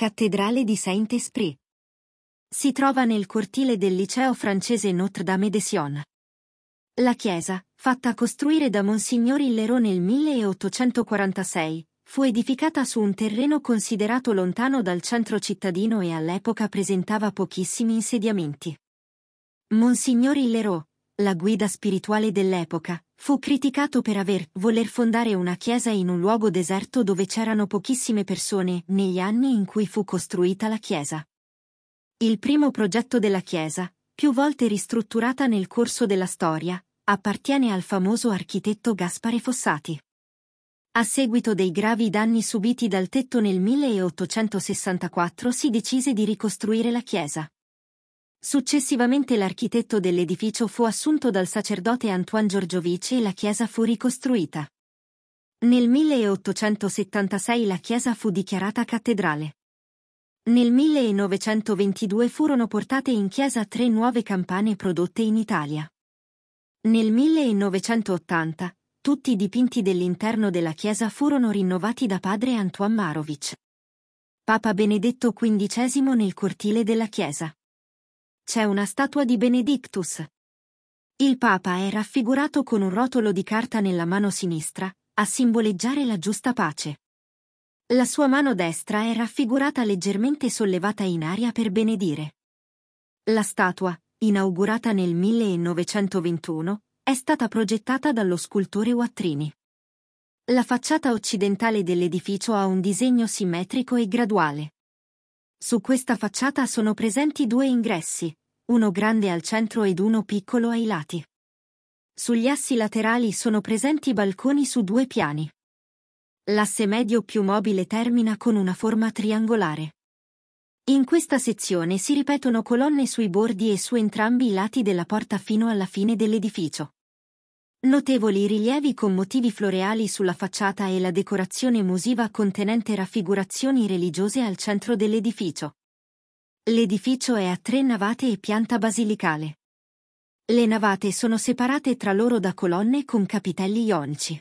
Cattedrale di Saint-Esprit. Si trova nel cortile del liceo francese Notre-Dame de Sion. La chiesa, fatta costruire da Monsignor Illero nel 1846, fu edificata su un terreno considerato lontano dal centro cittadino e all'epoca presentava pochissimi insediamenti. Monsignor Illero, la guida spirituale dell'epoca, fu criticato per aver voler fondare una chiesa in un luogo deserto dove c'erano pochissime persone negli anni in cui fu costruita la chiesa. Il primo progetto della chiesa, più volte ristrutturata nel corso della storia, appartiene al famoso architetto Gaspare Fossati. A seguito dei gravi danni subiti dal tetto nel 1864 si decise di ricostruire la chiesa. Successivamente l'architetto dell'edificio fu assunto dal sacerdote Antoine Giorgiovici e la chiesa fu ricostruita. Nel 1876 la chiesa fu dichiarata cattedrale. Nel 1922 furono portate in chiesa tre nuove campane prodotte in Italia. Nel 1980, tutti i dipinti dell'interno della chiesa furono rinnovati da padre Antoine Marovic. Papa Benedetto XV nel cortile della chiesa c'è una statua di Benedictus. Il Papa è raffigurato con un rotolo di carta nella mano sinistra, a simboleggiare la giusta pace. La sua mano destra è raffigurata leggermente sollevata in aria per benedire. La statua, inaugurata nel 1921, è stata progettata dallo scultore Wattrini. La facciata occidentale dell'edificio ha un disegno simmetrico e graduale. Su questa facciata sono presenti due ingressi, uno grande al centro ed uno piccolo ai lati. Sugli assi laterali sono presenti balconi su due piani. L'asse medio più mobile termina con una forma triangolare. In questa sezione si ripetono colonne sui bordi e su entrambi i lati della porta fino alla fine dell'edificio. Notevoli rilievi con motivi floreali sulla facciata e la decorazione musiva contenente raffigurazioni religiose al centro dell'edificio. L'edificio è a tre navate e pianta basilicale. Le navate sono separate tra loro da colonne con capitelli ionici.